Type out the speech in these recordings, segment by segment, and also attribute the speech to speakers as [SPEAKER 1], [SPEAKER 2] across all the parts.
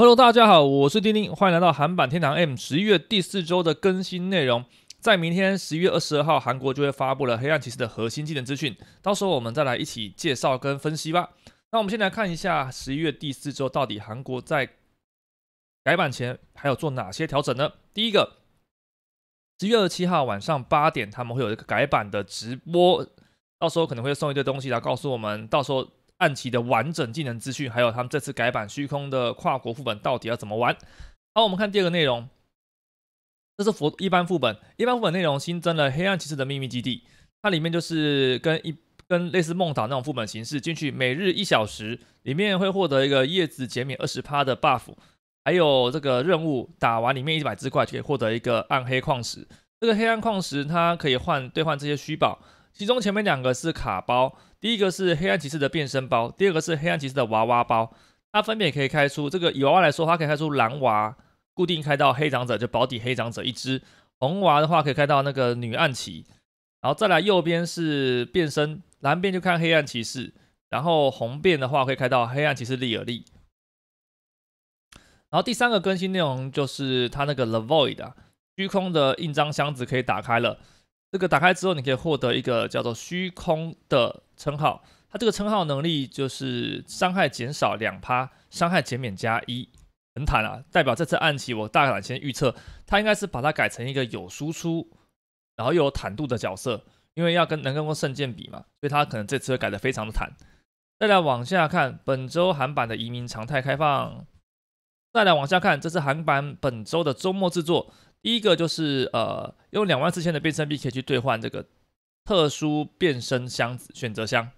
[SPEAKER 1] Hello，大家好，我是丁丁，欢迎来到韩版天堂 M 十一月第四周的更新内容。在明天十一月二十二号，韩国就会发布了黑暗骑士的核心技能资讯，到时候我们再来一起介绍跟分析吧。那我们先来看一下十一月第四周到底韩国在改版前还有做哪些调整呢？第一个，十一月二十七号晚上八点，他们会有一个改版的直播，到时候可能会送一堆东西来告诉我们，到时候。暗棋的完整技能资讯，还有他们这次改版虚空的跨国副本到底要怎么玩？好，我们看第二个内容，这是佛一般副本，一般副本内容新增了黑暗骑士的秘密基地，它里面就是跟一跟类似梦岛那种副本形式，进去每日一小时，里面会获得一个叶子减免二十趴的 buff，还有这个任务打完里面一百只怪可以获得一个暗黑矿石，这个黑暗矿石它可以换兑换这些虚宝。其中前面两个是卡包，第一个是黑暗骑士的变身包，第二个是黑暗骑士的娃娃包。它分别可以开出这个以娃娃来说，它可以开出蓝娃，固定开到黑长者就保底黑长者一只；红娃的话可以开到那个女暗骑。然后再来右边是变身，蓝变就看黑暗骑士，然后红变的话可以开到黑暗骑士利尔利。然后第三个更新内容就是它那个 The Void 虚空的印章箱子可以打开了。这个打开之后，你可以获得一个叫做“虚空”的称号。它这个称号能力就是伤害减少两趴，伤害减免加一，很坦啊。代表这次暗棋，我大胆先预测，它应该是把它改成一个有输出，然后又有坦度的角色，因为要跟能跟过圣剑比嘛，所以它可能这次改的非常的坦。再来往下看，本周韩版的移民常态开放。再来往下看，这是韩版本周的周末制作。第一个就是呃，用两万四千的变身币可以去兑换这个特殊变身箱子选择箱，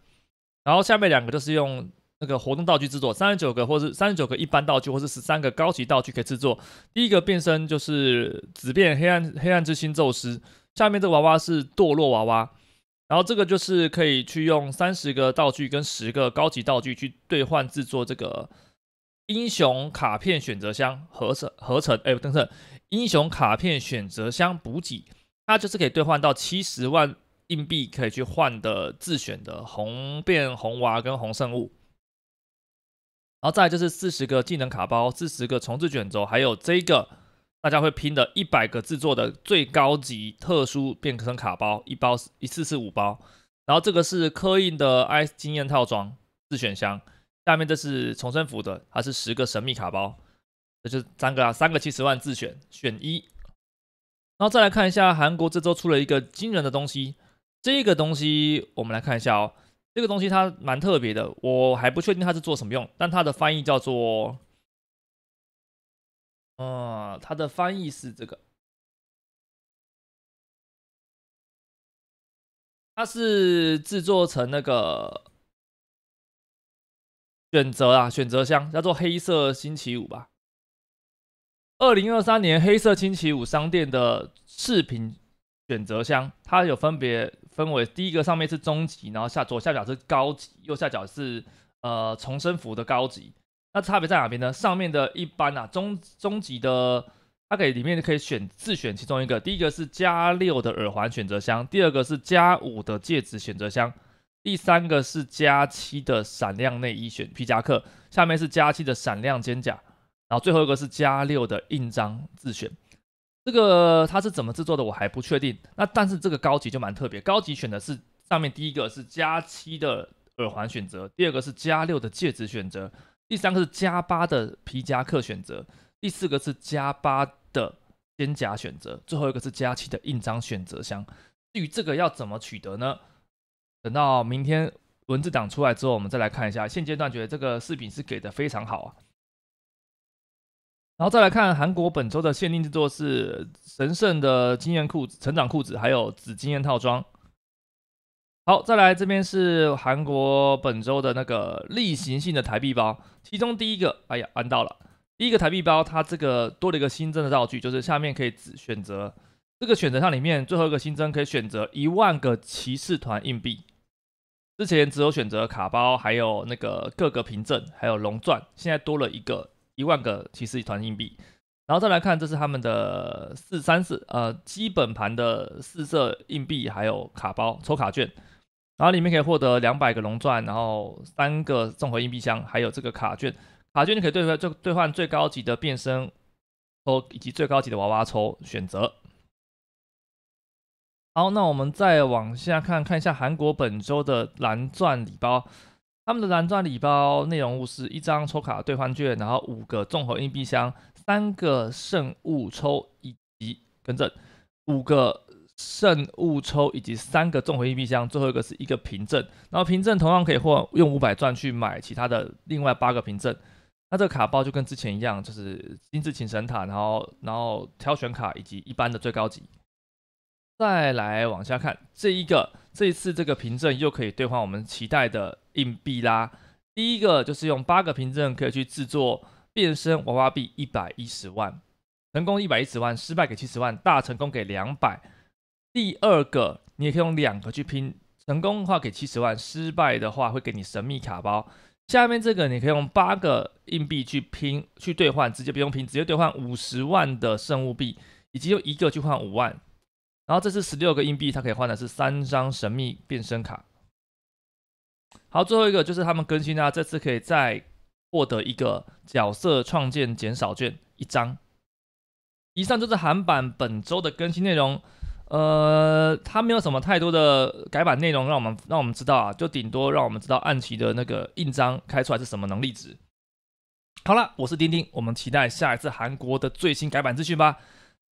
[SPEAKER 1] 然后下面两个就是用那个活动道具制作，三十九个或是三十九个一般道具，或是十三个高级道具可以制作。第一个变身就是紫变黑暗黑暗之心宙斯，下面这个娃娃是堕落娃娃，然后这个就是可以去用三十个道具跟十个高级道具去兑换制作这个。英雄卡片选择箱合成合成，哎不等等，英雄卡片选择箱补给，它就是可以兑换到七十万硬币，可以去换的自选的红变红娃跟红圣物，然后再就是四十个技能卡包，四十个重置卷轴，还有这个大家会拼的一百个制作的最高级特殊变身卡包，一包一次是五包，然后这个是刻印的 S 经验套装自选箱。下面这是重生符的，它是十个神秘卡包，这就三个啊，三个七十万自选，选一。然后再来看一下韩国这周出了一个惊人的东西，这个东西我们来看一下哦，这个东西它蛮特别的，我还不确定它是做什么用，但它的翻译叫做，啊，它的翻译是这个，它是制作成那个。选择啊，选择箱叫做黑色星期五吧。二零二三年黑色星期五商店的饰品选择箱，它有分别分为第一个上面是中级，然后下左下角是高级，右下角是呃重生符的高级。那差别在哪边呢？上面的一般啊，中中级的，它可以里面可以选自选其中一个。第一个是加六的耳环选择箱，第二个是加五的戒指选择箱。第三个是加七的闪亮内衣选皮夹克，下面是加七的闪亮肩甲，然后最后一个是加六的印章自选。这个它是怎么制作的，我还不确定。那但是这个高级就蛮特别，高级选的是上面第一个是加七的耳环选择，第二个是加六的戒指选择，第三个是加八的皮夹克选择，第四个是加八的肩甲选择，最后一个是加七的印章选择箱。至于这个要怎么取得呢？等到明天文字档出来之后，我们再来看一下。现阶段觉得这个视频是给的非常好啊，然后再来看韩国本周的限定制作是神圣的经验裤子、成长裤子，还有紫经验套装。好，再来这边是韩国本周的那个例行性的台币包，其中第一个，哎呀，按到了第一个台币包，它这个多了一个新增的道具，就是下面可以只选择这个选择项里面最后一个新增可以选择一万个骑士团硬币。之前只有选择卡包，还有那个各个凭证，还有龙钻，现在多了一个一万个骑士团硬币。然后再来看，这是他们的四三四呃基本盘的四色硬币，还有卡包抽卡券，然后里面可以获得两百个龙钻，然后三个综合硬币箱，还有这个卡券。卡券可以兑换最兑换最高级的变身抽，以及最高级的娃娃抽选择。好，那我们再往下看看一下韩国本周的蓝钻礼包。他们的蓝钻礼包内容物是一张抽卡兑换券，然后五个综合硬币箱，三个圣物抽，以及跟着五个圣物抽以及三个综合硬币箱，最后一个是一个凭证。然后凭证同样可以获用五百钻去买其他的另外八个凭证。那这个卡包就跟之前一样，就是金字请神塔，然后然后挑选卡以及一般的最高级。再来往下看这一个，这一次这个凭证又可以兑换我们期待的硬币啦。第一个就是用八个凭证可以去制作变身娃娃币一百一十万，成功一百一十万，失败给七十万，大成功给两百。第二个你也可以用两个去拼，成功的话给七十万，失败的话会给你神秘卡包。下面这个你可以用八个硬币去拼去兑换，直接不用拼，直接兑换五十万的圣物币，以及用一个去换五万。然后这次十六个硬币，它可以换的是三张神秘变身卡。好，最后一个就是他们更新啊，这次可以再获得一个角色创建减少券一张。以上就是韩版本周的更新内容，呃，它没有什么太多的改版内容让我们让我们知道啊，就顶多让我们知道暗棋的那个印章开出来是什么能力值。好了，我是丁丁，我们期待下一次韩国的最新改版资讯吧。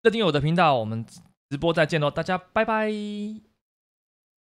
[SPEAKER 1] 订阅我的频道，我们。直播再见喽，大家拜拜。